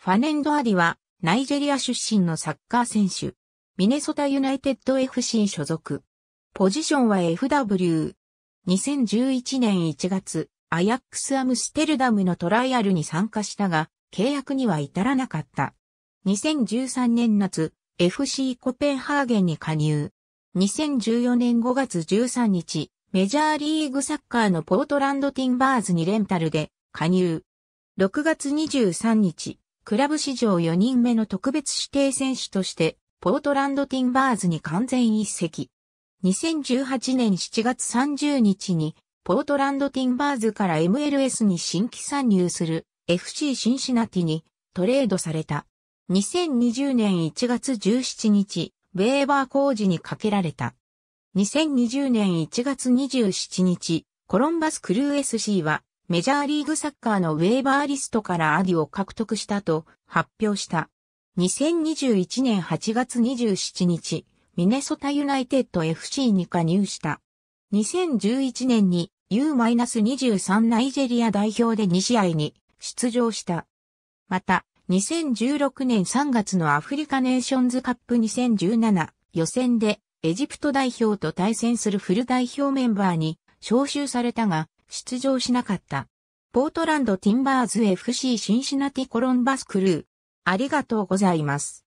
ファネンド・アディは、ナイジェリア出身のサッカー選手。ミネソタユナイテッド FC 所属。ポジションは FW。2011年1月、アヤックス・アムステルダムのトライアルに参加したが、契約には至らなかった。2013年夏、FC コペンハーゲンに加入。2014年5月13日、メジャーリーグサッカーのポートランドティンバーズにレンタルで加入。6月23日、クラブ史上4人目の特別指定選手として、ポートランドティンバーズに完全一席。2018年7月30日に、ポートランドティンバーズから MLS に新規参入する FC シンシナティにトレードされた。2020年1月17日、ベーバー工事にかけられた。2020年1月27日、コロンバスクルー SC はメジャーリーグサッカーのウェーバーリストからアディを獲得したと発表した。2021年8月27日、ミネソタユナイテッド FC に加入した。2011年に U-23 ナイジェリア代表で2試合に出場した。また、2016年3月のアフリカネーションズカップ2017予選でエジプト代表と対戦するフル代表メンバーに招集されたが、出場しなかった。ポートランドティンバーズ FC シンシナティコロンバスクルー。ありがとうございます。